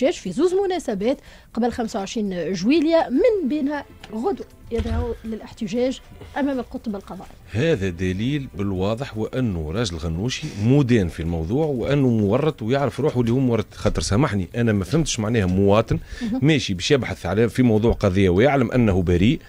جاش في زوز مناسبات قبل 25 جويلية من بينها غدو يدعو للاحتجاج أمام القطب القضائي هذا دليل بالواضح وأنه راجل غنوشي مودين في الموضوع وأنه مورط ويعرف روحه اللي هو مورط خاطر سامحني أنا ما فهمتش معناها مواطن ماشي باش يبحث على في موضوع قضية ويعلم أنه بريء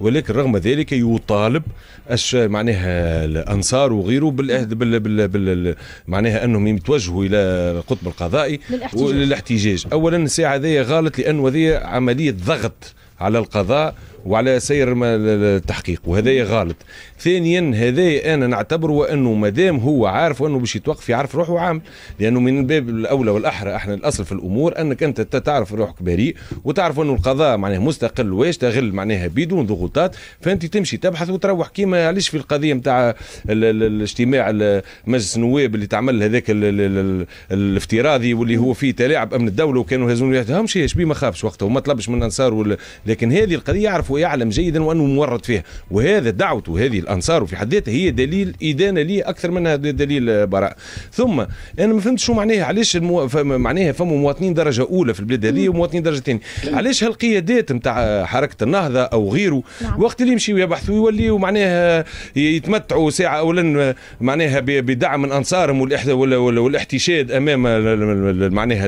ولكن رغم ذلك يطالب أش معناها الانصار وغيره بال بال بال بال معناها انهم يتوجهوا الى القطب القضائي للاحتجاج اولا الساعه هذه غلط لانه هذه عمليه ضغط على القضاء وعلى سير التحقيق وهذا غلط ثانيا هذا انا نعتبره انه ما دام هو عارف انه باش يتوقف يعرف روحه عام لانه من الباب الاولى والاحرى احنا الاصل في الامور انك انت تعرف روحك بريء وتعرف انه القضاء معناه مستقل ويشتغل معناها بدون ضغوطات فانت تمشي تبحث وتروح كيما علاش في القضيه نتاع الاجتماع مجلس النواب اللي تعمل هذاك الافتراضي واللي هو فيه تلاعب امن الدوله وكانوا يهزون ما ما خافش وقتها وما طلبش من انصار لكن هذه القضيه يعرفوا ويعلم جيدا وانه مورط فيها وهذا دعوته هذه الانصار في حد ذاتها هي دليل ادانه لي اكثر منها دليل براء ثم انا ما فهمتش شو معناها علاش المو... معناها فما مواطنين درجه اولى في البلاد هذه ومواطنين درجه ثانيه علاش هالقيادات نتاع حركه النهضه او غيره نعم. وقت اللي يمشيوا يبحثوا يوليوا معناها يتمتعوا ساعه اولا معناها بدعم من انصارهم والاحتشاد امام معناها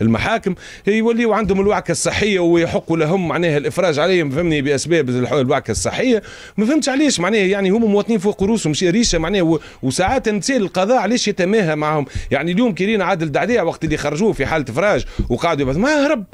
المحاكم يوليوا عندهم الوعكه الصحيه ويحق لهم معناها الافراج عليهم فهمني باسباب البعكه الصحيه ما فهمتش علاش معناها يعني هما مواطنين فوق رؤوسهم شي ريشه معناها وساعات نتسال القضاء علاش يتماهى معهم يعني اليوم كيرين عادل دعديع وقت اللي خرجوه في حاله فراج وقعدوا ما هرب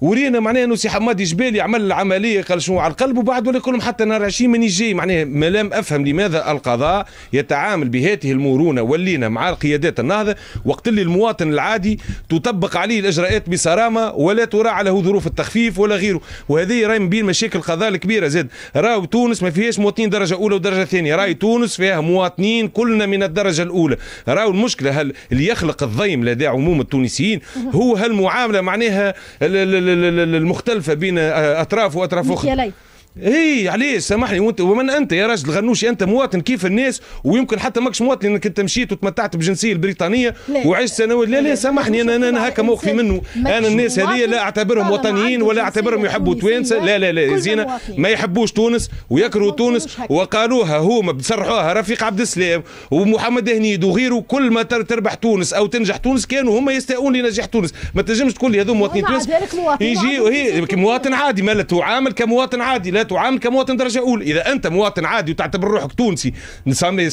ورينا معناها انه سي حمادي جبالي عمل العمليه قال شنو على القلب وبعد ولا كلهم حتى نهار 20 من جاي معناها ما لم افهم لماذا القضاء يتعامل بهذه المرونه ولينا مع قيادات النهضه وقت اللي المواطن العادي تطبق عليه الاجراءات بصرامه ولا تراعى له ظروف التخفيف ولا غيره وهذه راهي من بين مشاكل القضاء الكبيره زاد راهو تونس ما فيهاش مواطنين درجه اولى ودرجه ثانيه راهي تونس فيها مواطنين كلنا من الدرجه الاولى راهو المشكله هل اللي يخلق الضيم لدى عموم التونسيين هو هالمعامله معناها المختلفه بين اطراف واطراف اخرى اي عليه سامحني وانت ومن انت يا راجل غنوشي انت مواطن كيف الناس ويمكن حتى ماكش مواطن انك انت مشيت وتمتعت بالجنسيه البريطانيه وعشت سنوات لا لا سامحني انا انا هكا موقفي منه انا الناس هذه لا اعتبرهم وطنيين ولا اعتبرهم يحبوا توانسه لا لا لا زينه ما يحبوش تونس ويكرهوا تونس وقالوها هما بصرحوها رفيق عبد السلام ومحمد هنيد وغيره كل ما تربح تونس او تنجح تونس كانوا هما يستاءون لنجاح تونس ما تنجمش تقول لي هذو مواطنين تونس يجي إيه، مواطن عادي ما تعامل كمواطن عادي لا تعامل كمواطن درجه اولى اذا انت مواطن عادي وتعتبر روحك تونسي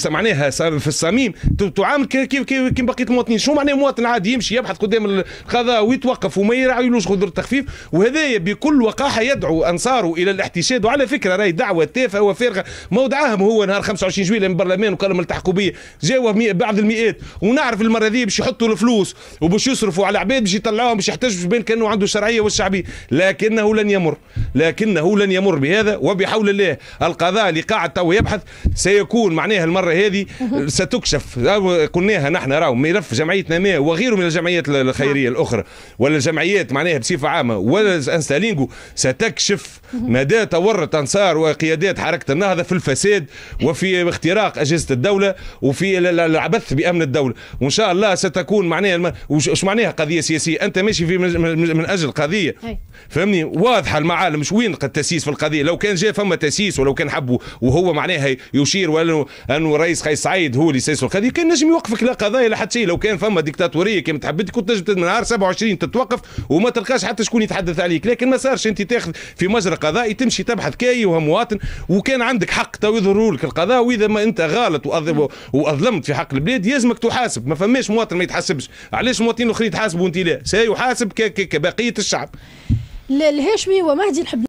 معناها في الصميم تعامل كيف بقيه المواطنين شو معناه مواطن عادي يمشي يبحث قدام القضاء ويتوقف وما يراعيلوش قدره التخفيف وهذا بكل وقاحه يدعو انصاره الى الاحتشاد وعلى فكره راهي دعوه تافهه وفارغه ما دعاهم هو نهار 25 جويليه من البرلمان وقال لهم التحقوا بي جاوا بعض المئات ونعرف المره ذي باش يحطوا الفلوس وباش يصرفوا على عباد باش يطلعوهم باش يحتجوا بين كانه عنده الشرعيه والشعبيه لكنه لن يمر لكنه لن يمر بهذا هذا وبحول الله القضاء اللي قاعد تو يبحث سيكون معناها المرة هذه ستكشف قلناها نحن راهو ملف جمعية ما وغيره من الجمعيات الخيرية نعم. الأخرى ولا الجمعيات معناها بصفة عامة ولا انستالينغو ستكشف مدى تورط أنصار وقيادات حركة النهضة في الفساد وفي اختراق أجهزة الدولة وفي العبث بأمن الدولة وإن شاء الله ستكون معناها الم... وش معناها قضية سياسية أنت ماشي في من أجل قضية فهمني واضحة المعالم شوين قد تسيس في القضية لو كان جاء فما تسييس ولو كان حبوا وهو معناها يشير وانه انه رئيس قيس سعيد هو اللي سيس القضيه كان نجم يوقفك لا قضايا لا حتى شيء لو كان فما ديكتاتوريه كما تحبت كنت نجم من نهار 27 تتوقف وما تلقاش حتى شكون يتحدث عليك لكن ما صارش انت تاخذ في مجرى قضائي تمشي تبحث كاي ومواطن وكان عندك حق تو يظهروا لك القضاء واذا ما انت غلط واظلمت في حق البلاد يلزمك تحاسب ما فماش مواطن ما يتحاسبش علاش المواطنين الاخرين يتحاسبوا وانت لا سيحاسب كبقيه الشعب الهاشمي ومهدي نحب